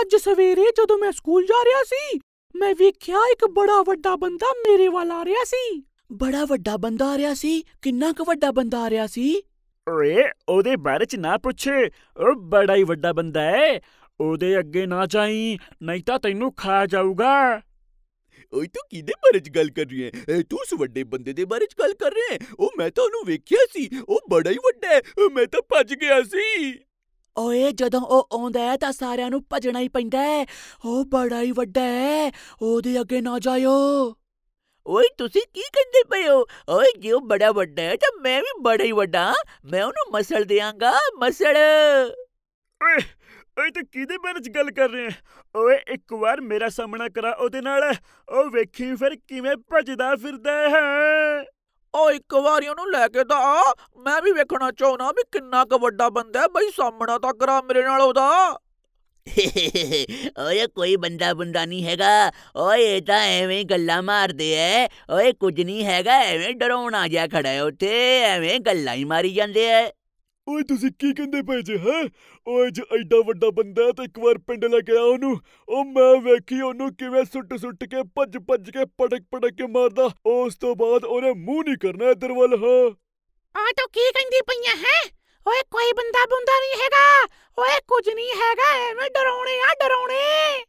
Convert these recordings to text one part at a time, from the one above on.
ਅੱਜ ਸਵੇਰੇ ਜਦੋਂ ਮੈਂ ਸਕੂਲ ਜਾ ਰਿਹਾ ਸੀ ਮੈਂ ਵੇਖਿਆ ਇੱਕ ਬੜਾ ਵੱਡਾ ਬੰਦਾ ਮੇਰੇ ਵੱਲ ਆ ਰਿਹਾ ਸੀ ਬੜਾ ਵੱਡਾ ਬੰਦਾ ਆ ਰਿਹਾ ਸੀ ਕਿੰਨਾ ਕੁ ਵੱਡਾ ਬੰਦਾ ਆ ਰਿਹਾ ਸੀ ਓਏ ਉਹਦੇ ਬਾਰੇ ਚ ਨਾ ਪੁੱਛੇ ਉਹ ਬੜਾ ਹੀ ਵੱਡਾ ਬੰਦਾ ਹੈ ਉਹਦੇ ਅੱਗੇ ਨਾ ਜਾਈ ਨਹੀਂ ਤਾਂ ਤੈਨੂੰ ਖਾ ਜਾਊਗਾ ਓਏ ਤੂੰ ਕਿਹਦੇ ਬਾਰੇ ਚ ਗੱਲ ਕਰ ਰਹੀ ਹੈ ਤੂੰ ਉਸ ਵੱਡੇ ਬੰਦੇ ਦੇ ਬਾਰੇ ਚ ਗੱਲ ਕਰ ਰਿਹਾ ਹੈ ਉਹ ਮੈਂ ਤਾਂ ਉਹਨੂੰ ਵੇਖਿਆ ਸੀ ਉਹ ਬੜਾ ਹੀ ਵੱਡਾ ਹੈ ਮੈਂ ਤਾਂ ਭੱਜ ਗਿਆ ਸੀ ਓਏ ਜਦੋਂ ਉਹ ਆਉਂਦਾ ਹੈ ਤਾਂ ਸਾਰਿਆਂ ਨੂੰ ਭਜਣਾ ਹੀ ਪੈਂਦਾ ਹੈ ਉਹ ਬੜਾ ਹੀ ਵੱਡਾ ਹੈ ਉਹਦੇ ਅੱਗੇ ਨਾ ਜਾਇਓ ਓਏ ਤੁਸੀਂ ਕੀ ਕਰਦੇ ਪਏ ਹੋ ਓਏ ਜੇ ਉਹ ਬੜਾ ਵੱਡਾ ਹੈ ਤਾਂ ਮੈਂ ਵੀ ਬੜਾ ਹੀ ਵੱਡਾ ਮੈਂ ਉਹਨੂੰ ਮਸਲ ਦੇਵਾਂਗਾ ਮਸਲ ਓਏ ਓਏ ਤੇ ਕਿਹਦੇ ਬਾਰੇ ਚ ਗੱਲ ਕਰ ਰਹੇ ਆ ਓਏ ਇੱਕ ਵਾਰ ਮੇਰਾ ਸਾਹਮਣਾ ਕਰਾ ਉਹਦੇ ਨਾਲ ਉਹ ਵੇਖੀ ਫਿਰ ਕਿਵੇਂ ਭੱਜਦਾ ਫਿਰਦਾ ਹੈ ਆ ਇੱਕ ਵਾਰੀ ਉਹਨੂੰ ਲੈ ਕੇ ਤਾਂ ਆ ਮੈਂ ਵੀ ਵੇਖਣਾ ਚਾਹੁੰਨਾ ਵੀ ਕਿੰਨਾ ਕੁ ਵੱਡਾ ਬੰਦਾ ਹੈ ਬਈ ਸਾਹਮਣਾ ਤਾਂ ਕਰਾ ਮੇਰੇ ਨਾਲ ਉਹਦਾ ਓਏ ਕੋਈ ਬੰਦਾ ਬੰਦਾ ਨਹੀਂ ਹੈਗਾ ਓਏ ਇਹ ਤਾਂ ਐਵੇਂ ਗੱਲਾਂ ਮਾਰਦੇ ਐ ਓਏ ਕੁਝ ਨਹੀਂ ਹੈਗਾ ਐਵੇਂ ਡਰਾਉਣਾ ਜਿਹਾ ਖੜਾ ਹੈ ਉੱਥੇ ਐਵੇਂ ਗੱਲਾਂ ਹੀ ਮਾਰੀ ਜਾਂਦੇ ਐ ਓਏ ਤੁਸੀਂ ਕੀ ਕਹਿੰਦੇ ਪਏ ਜੇ ਹੈ ਓਏ ਜੇ ਐਡਾ ਵੱਡਾ ਬੰਦਾ ਤਾਂ ਇੱਕ ਵਾਰ ਪਿੰਡ ਲੈ ਕੇ ਆ ਉਹਨੂੰ ਉਹ ਮੈਂ ਵੇਖੀ ਉਹਨੂੰ ਕਿਵੇਂ ਸੁੱਟ ਸੁੱਟ ਕੇ ਭੱਜ ਭੱਜ ਕੇ ਪਟਕ ਪਟਕ ਕੇ ਮਾਰਦਾ ਉਸ ਤੋਂ ਬਾਅਦ ਉਹਨੇ ਮੂੰਹ ਨਹੀਂ ਕਰਨਾ ਇਧਰ ਵੱਲ ਹਾਂ ਆ ਤਾਂ ਕੀ ਕਹਿੰਦੀ ਪਈਆਂ ਹੈ ਓਏ ਕੋਈ ਬੰਦਾ ਬੁੰਦਾ ਨਹੀਂ ਹੈਗਾ ਓਏ ਕੁਝ ਨਹੀਂ ਹੈਗਾ ਐਵੇਂ ਡਰਾਉਣੇ ਆ ਡਰਾਉਣੇ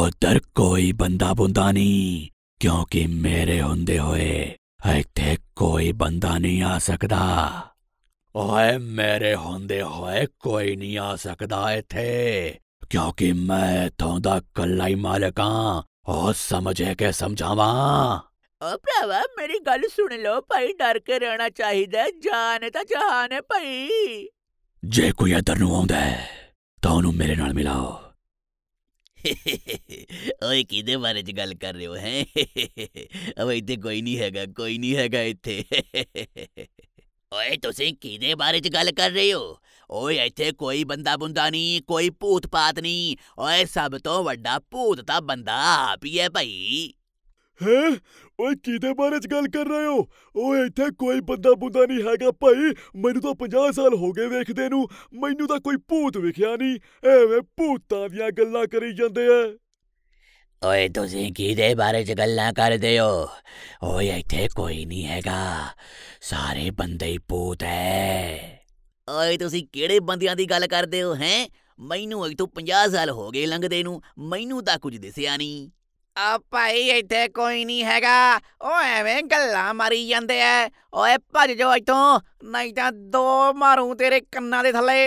ਉਧਰ ਕੋਈ ਬੰਦਾ ਬੁੰਦਾ ਨਹੀਂ ਕਿਉਂਕਿ ਮੇਰੇ ਹੁੰਦੇ ਹੋਏ ਇੱਥੇ ਕੋਈ ਬੰਦਾ ਨਹੀਂ ਆ ਸਕਦਾ ओए मेरे होंदे होए कोई नहीं आ सकदा इथे क्योंकि मैं इथों दा कल्ला ही मालक हां और समझे के समझावा ओ भरावा मेरी गल सुन लो भाई डर के रहना चाहिए जान तो जहान है भाई जे कोई इधर नु आंदा है तो ओनु मेरे नाल मिलाओ ਓਏ ਕਿਹਦੇ ਬਾਰੇ ਚ ਗੱਲ ਕਰ ਰਹੇ ਹੋ ਹੈ ਓਏ ਇੱਥੇ ਕੋਈ ਨਹੀਂ ਹੈਗਾ ਕੋਈ ਨਹੀਂ ਹੈਗਾ ਇੱਥੇ ओए तुसी किदे बारे च गल कर रहे हो ओए इथे कोई बंदा बुंदा नहीं कोई भूत पात नहीं ओए सब तो वड्डा भूत ता बंदा आप भाई हे ओए किदे बारे च गल कर रहे हो ओए इथे कोई बंदा बुंदा नहीं हैगा भाई मेनू तो 50 साल हो गए देखदे नु मेनू ता कोई भूत विखया नहीं एवे भूतां दीयां गल्ला करी जांदे है ओए तुसी दे बारे च गल्लां कर दे ओ ओए इत्थे कोई नहीं हैगा सारे बंदे ही भूत है ओए तुसी केड़े बंदियां दी गल कर दे ओ हैं मैनू अज तो 50 साल हो गए लंघदे नु मैनू ता कुछ दिसया नहीं भाई इत्थे कोई नहीं हैगा मारी जांदे है ओए भज जाओ नहीं ता दो मारू तेरे कन्ना दे थले